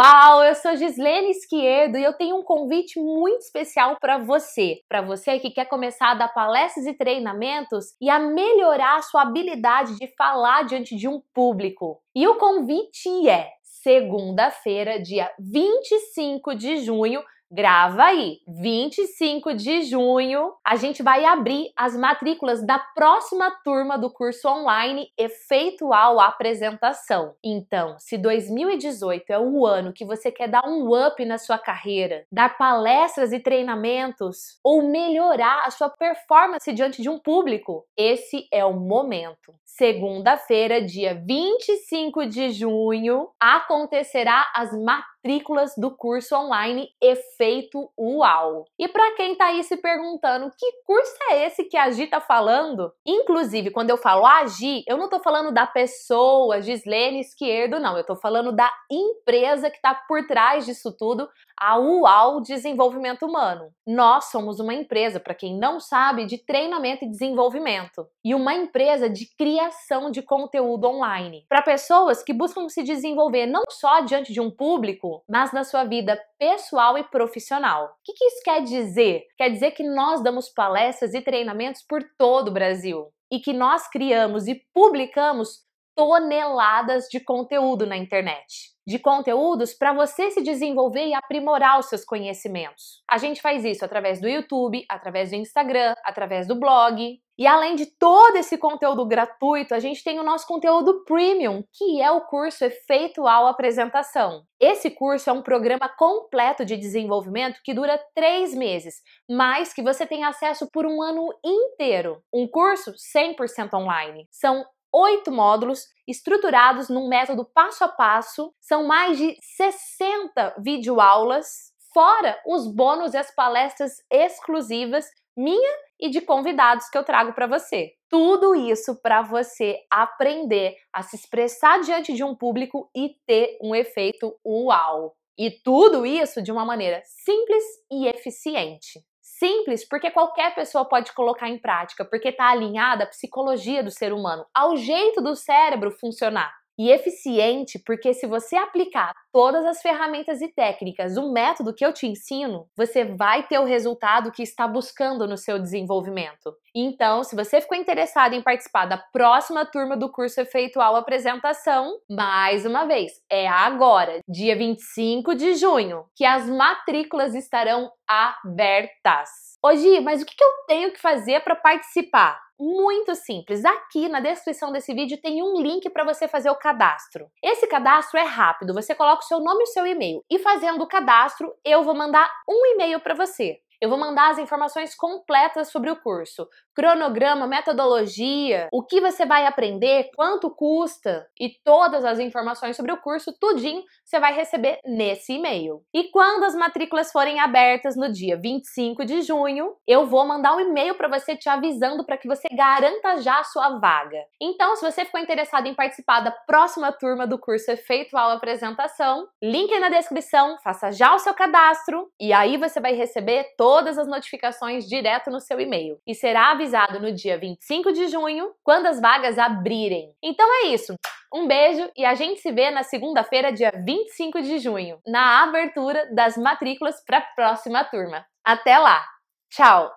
Uau, eu sou Gislene Esquiedo e eu tenho um convite muito especial para você. Para você que quer começar a dar palestras e treinamentos e a melhorar a sua habilidade de falar diante de um público. E o convite é segunda-feira, dia 25 de junho, Grava aí, 25 de junho, a gente vai abrir as matrículas da próxima turma do curso online Efeitual Apresentação. Então, se 2018 é o ano que você quer dar um up na sua carreira, dar palestras e treinamentos ou melhorar a sua performance diante de um público, esse é o momento. Segunda-feira, dia 25 de junho, acontecerá as matrículas matrículas do curso online Efeito UAU. E para quem tá aí se perguntando que curso é esse que a Gi tá falando, inclusive quando eu falo a Gi, eu não tô falando da pessoa Gislene Esquerdo, não, eu tô falando da empresa que tá por trás disso tudo, a UAU Desenvolvimento Humano. Nós somos uma empresa, para quem não sabe, de treinamento e desenvolvimento e uma empresa de criação de conteúdo online para pessoas que buscam se desenvolver não só diante de um público mas na sua vida pessoal e profissional. O que, que isso quer dizer? Quer dizer que nós damos palestras e treinamentos por todo o Brasil e que nós criamos e publicamos toneladas de conteúdo na internet. De conteúdos para você se desenvolver e aprimorar os seus conhecimentos. A gente faz isso através do YouTube, através do Instagram, através do blog. E além de todo esse conteúdo gratuito, a gente tem o nosso conteúdo premium, que é o curso Efeito ao Apresentação. Esse curso é um programa completo de desenvolvimento que dura três meses, mas que você tem acesso por um ano inteiro. Um curso 100% online. São oito módulos estruturados num método passo a passo. São mais de 60 videoaulas, fora os bônus e as palestras exclusivas minha e de convidados que eu trago para você. Tudo isso para você aprender a se expressar diante de um público e ter um efeito uau. E tudo isso de uma maneira simples e eficiente simples, porque qualquer pessoa pode colocar em prática, porque está alinhada à psicologia do ser humano, ao jeito do cérebro funcionar e eficiente, porque se você aplicar todas as ferramentas e técnicas, o método que eu te ensino, você vai ter o resultado que está buscando no seu desenvolvimento. Então, se você ficou interessado em participar da próxima turma do curso Efeitual Apresentação, mais uma vez, é agora, dia 25 de junho, que as matrículas estarão abertas. Hoje, mas o que eu tenho que fazer para participar? muito simples. Aqui na descrição desse vídeo tem um link para você fazer o cadastro. Esse cadastro é rápido, você coloca o seu nome e o seu e-mail. E fazendo o cadastro, eu vou mandar um e-mail para você. Eu vou mandar as informações completas sobre o curso, cronograma, metodologia, o que você vai aprender, quanto custa e todas as informações sobre o curso, tudinho você vai receber nesse e-mail. E quando as matrículas forem abertas no dia 25 de junho, eu vou mandar um e-mail para você te avisando para que você garanta já a sua vaga. Então, se você ficou interessado em participar da próxima turma do curso Efeito Aula Apresentação, link aí na descrição, faça já o seu cadastro e aí você vai receber todas as notificações direto no seu e-mail. E será avisado atualizado no dia 25 de junho, quando as vagas abrirem. Então é isso. Um beijo e a gente se vê na segunda-feira, dia 25 de junho, na abertura das matrículas para a próxima turma. Até lá! Tchau!